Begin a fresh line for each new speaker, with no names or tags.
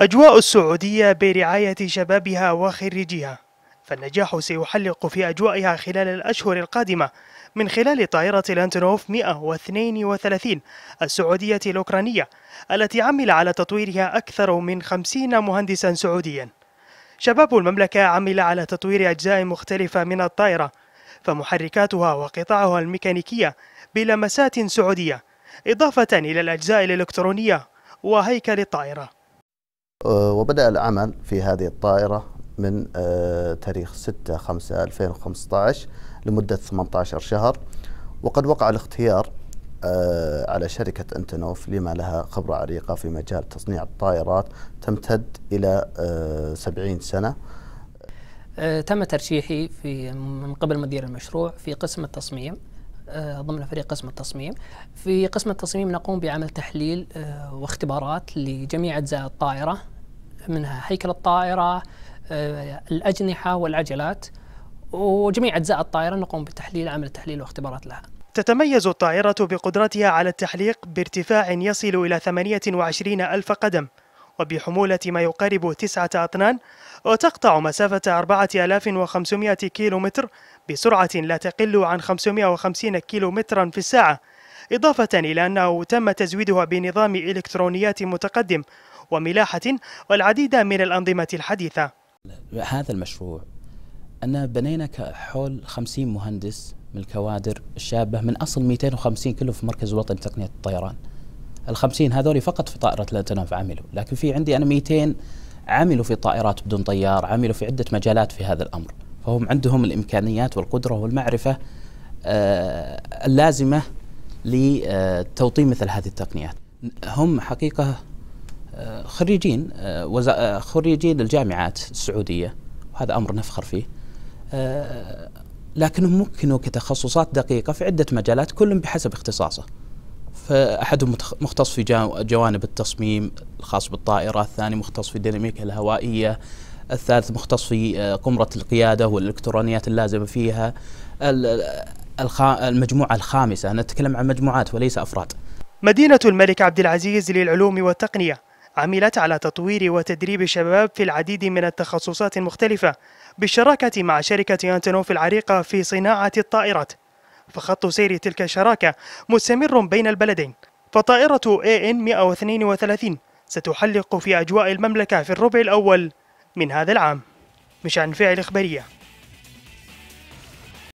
أجواء السعودية برعاية شبابها وخريجيها فالنجاح سيحلق في أجوائها خلال الأشهر القادمة من خلال طائرة الأنتونوف 132 السعودية الأوكرانية التي عمل على تطويرها أكثر من 50 مهندسا سعوديا شباب المملكة عمل على تطوير أجزاء مختلفة من الطائرة فمحركاتها وقطعها الميكانيكية بلمسات سعودية إضافة إلى الأجزاء الإلكترونية وهيكل الطائرة
آه، وبدأ العمل في هذه الطائرة من آه، تاريخ 6 5 2015 لمدة 18 شهر وقد وقع الاختيار آه، على شركة انتنوف لما لها خبرة عريقة في مجال تصنيع الطائرات تمتد إلى 70 سنة
تم ترشيحي في من قبل مدير المشروع في قسم التصميم ضمن فريق قسم التصميم في قسم التصميم نقوم بعمل تحليل واختبارات لجميع أجزاء الطائرة منها هيكل الطائرة آه، الأجنحة والعجلات
وجميع أجزاء الطائرة نقوم بتحليل عمل تحليل واختبارات لها تتميز الطائرة بقدرتها على التحليق بارتفاع يصل إلى 28 ألف قدم وبحمولة ما يقارب تسعة أطنان وتقطع مسافة 4500 كيلومتر بسرعة لا تقل عن 550 كيلومترا في الساعة إضافة إلى أنه تم تزويدها بنظام إلكترونيات متقدم وملاحة والعديد من الأنظمة الحديثة
هذا المشروع أن بنينا حول 50 مهندس من الكوادر الشابة من أصل 250 كله في مركز الوطني لتقنية الطيران الخمسين 50 هذول فقط في طائرة لتنف عملوا لكن في عندي أنا 200 عملوا في طائرات بدون طيار عملوا في عدة مجالات في هذا الأمر فهم عندهم الإمكانيات والقدرة والمعرفة آه، اللازمة لتوطين مثل هذه التقنيات هم حقيقة آه، خريجين آه، آه، خريجين الجامعات السعودية وهذا أمر نفخر فيه لكنهم ممكنوا كتخصصات دقيقة في عدة مجالات كل بحسب اختصاصه فأحدهم مختص في جوانب التصميم الخاص بالطائرة الثاني مختص في الديناميكا الهوائية الثالث مختص في قمرة القيادة والإلكترونيات اللازمة فيها المجموعة الخامسة نتكلم عن مجموعات وليس أفراد
مدينة الملك عبد العزيز للعلوم والتقنية عملت على تطوير وتدريب الشباب في العديد من التخصصات المختلفة بالشراكة مع شركة أنتونوف العريقة في صناعة الطائرات فخط سير تلك الشراكة مستمر بين البلدين فطائرة AN 132 ستحلق في أجواء المملكة في الربع الأول من هذا العام مشان فعل إخبارية